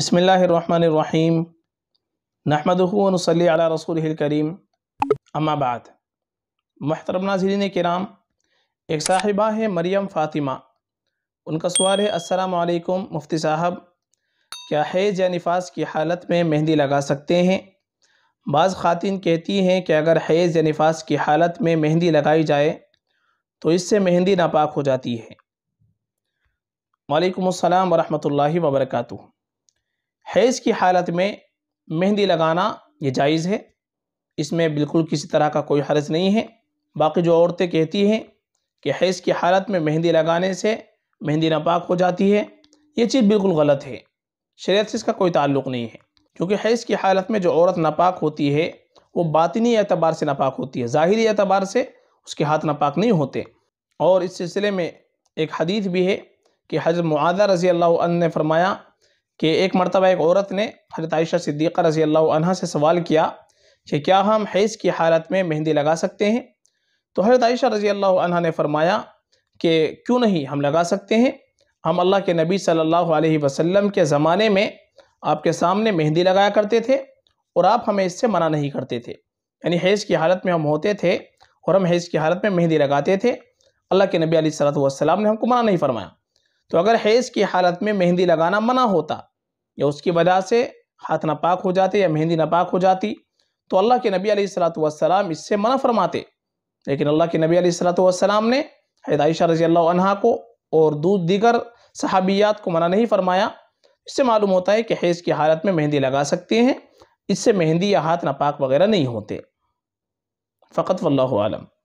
बसमीम नहमदनसली अला रसूल करीम अम्माबाद महतरम नाजरीन कराम एक साहिबा है मरियम फ़ातिमा उनका सवाल है असलकम मुफ्ती साहब क्या हैज़ या निफास की हालत में मेहंदी लगा सकते हैं बाज़ ख़वान कहती हैं कि अगर हैज़ या निफास की हालत में मेहंदी लगाई जाए तो इससे मेहंदी नापाक हो जाती है वालेकुम अस्सलाम वरहमतुल्लाहि वबरकatuh हैज़ की हालत में मेहंदी लगाना ये जायज़ है इसमें बिल्कुल किसी तरह का कोई हर्ज नहीं है बाकी जो औरतें कहती हैं कि हैज़ की हालत में मेहंदी लगाने से मेहंदी नापाक हो जाती है ये चीज़ बिल्कुल गलत है शरीयत से इसका कोई ताल्लुक नहीं है क्योंकि हैज़ की हालत में जो औरत नापाक होती है वो बातनी एतबार से नापाक होती है ज़ाहरी एतबार से उसके हाथ नापाक नहीं होते और इस सिलसिले में एक हदीस भी है कि हज़रत मुआदा रज़ी अल्लाह ने फरमाया कि एक मरतबा एक औरत ने हजरत आयशा सिद्दीक़ा रज़ी अल्लाह से सवाल किया कि क्या हम हैज़ की हालत में मेहंदी लगा सकते हैं तो हजरत आयशा रज़ी अल्लाह ने फरमाया कि क्यों नहीं हम लगा सकते हैं हम अल्लाह के नबी सल्लल्लाहु अलैहि वसल्लम के ज़माने में आपके सामने मेहंदी लगाया करते थे और आप हमें इससे मना नहीं करते थे यानी हैज़ की हालत में हम होते थे और हम हैज़ की हालत में मेहंदी लगाते थे अल्लाह के नबी सलाम ने हमको मना नहीं फरमाया तो अगर हैज़ की हालत में मेहंदी लगाना मना होता या उसकी वजह से हाथ नापाक हो जाते या मेहंदी नापाक हो जाती तो अल्लाह के नबी सलाम इससे मना फरमाते लेकिन अल्लाह के नबी सलाम ने हदायशा रजी अल्लाह को और दूध दीगर सहाबियात को मना नहीं फरमाया इससे मालूम होता है कि हैज़ की हालत में मेहंदी लगा सकते हैं इससे मेहंदी या हाथ नापाक वगैरह नहीं होते फ़कत वल्लम